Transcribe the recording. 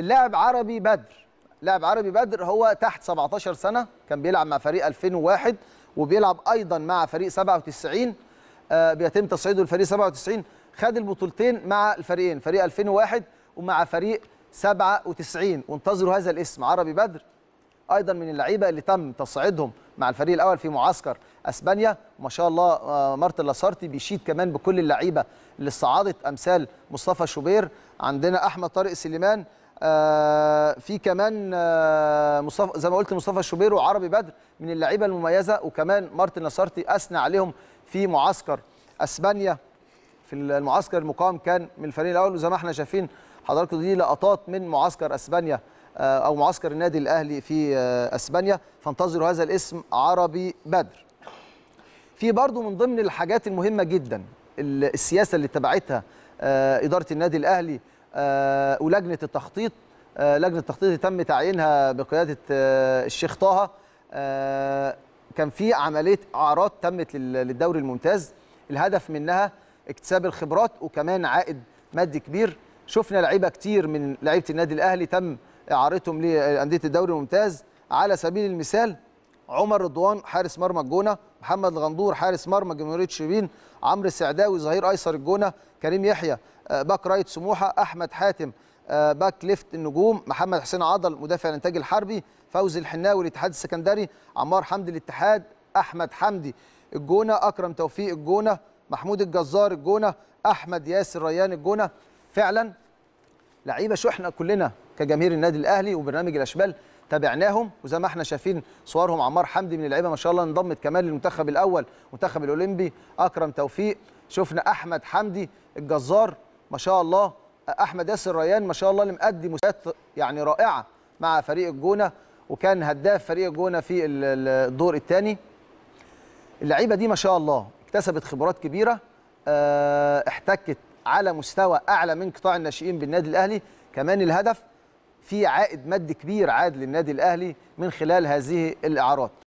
اللاعب عربي بدر لاعب عربي بدر هو تحت 17 سنه كان بيلعب مع فريق 2001 وبيلعب ايضا مع فريق 97 آه بيتم تصعيده لفريق 97 خد البطولتين مع الفريقين فريق 2001 ومع فريق 97 وانتظروا هذا الاسم عربي بدر ايضا من اللعيبه اللي تم تصعيدهم مع الفريق الاول في معسكر اسبانيا ما شاء الله آه، مارتن لاسارتي بيشيد كمان بكل اللعيبه اللي صعدت امثال مصطفى شوبير عندنا احمد طارق سليمان آه، في كمان آه، مصطفى زي ما قلت مصطفى الشوبير وعربي بدر من اللعيبه المميزه وكمان مارتن نصارتي اثنى عليهم في معسكر اسبانيا في المعسكر المقام كان من الفريق الاول وزي ما احنا شايفين حضراتكم دي لقطات من معسكر اسبانيا آه، او معسكر النادي الاهلي في اسبانيا فانتظروا هذا الاسم عربي بدر في برضه من ضمن الحاجات المهمه جدا السياسه اللي اتبعتها اداره النادي الاهلي آه، ولجنه التخطيط آه، لجنه التخطيط اللي تم تعيينها بقياده آه، الشيخ طه كان في عمليه اعراض تمت للدوري الممتاز الهدف منها اكتساب الخبرات وكمان عائد مادي كبير شفنا لعيبه كتير من لعيبه النادي الاهلي تم اعارتهم لانديه الدوري الممتاز على سبيل المثال عمر رضوان حارس مرمى الجونه محمد الغندور حارس مرمى جمهوريه شبين عمرو السعداوي ظهير ايسر الجونه كريم يحيى آه، باك رايت سموحه احمد حاتم آه، باك ليفت النجوم محمد حسين عضل مدافع الانتاج الحربي فوزي الحناوي الاتحاد السكندري عمار حمدي الاتحاد احمد حمدي الجونه اكرم توفيق الجونه محمود الجزار الجونه احمد ياسر ريان الجونه فعلا لعيبه شحنه احنا كلنا كجماهير النادي الاهلي وبرنامج الاشبال تابعناهم وزي ما احنا شايفين صورهم عمار حمدي من اللعيبه ما شاء الله انضمت كمان للمنتخب الاول المنتخب الاولمبي اكرم توفيق شفنا احمد حمدي الجزار ما شاء الله احمد ياسر ريان ما شاء الله اللي مقدم مستويات يعني رائعه مع فريق الجونه وكان هداف فريق الجونه في الدور الثاني اللعيبه دي ما شاء الله اكتسبت خبرات كبيره آه، احتكت على مستوى اعلى من قطاع الناشئين بالنادي الاهلي كمان الهدف في عائد مادي كبير عاد للنادي الاهلي من خلال هذه الاعارات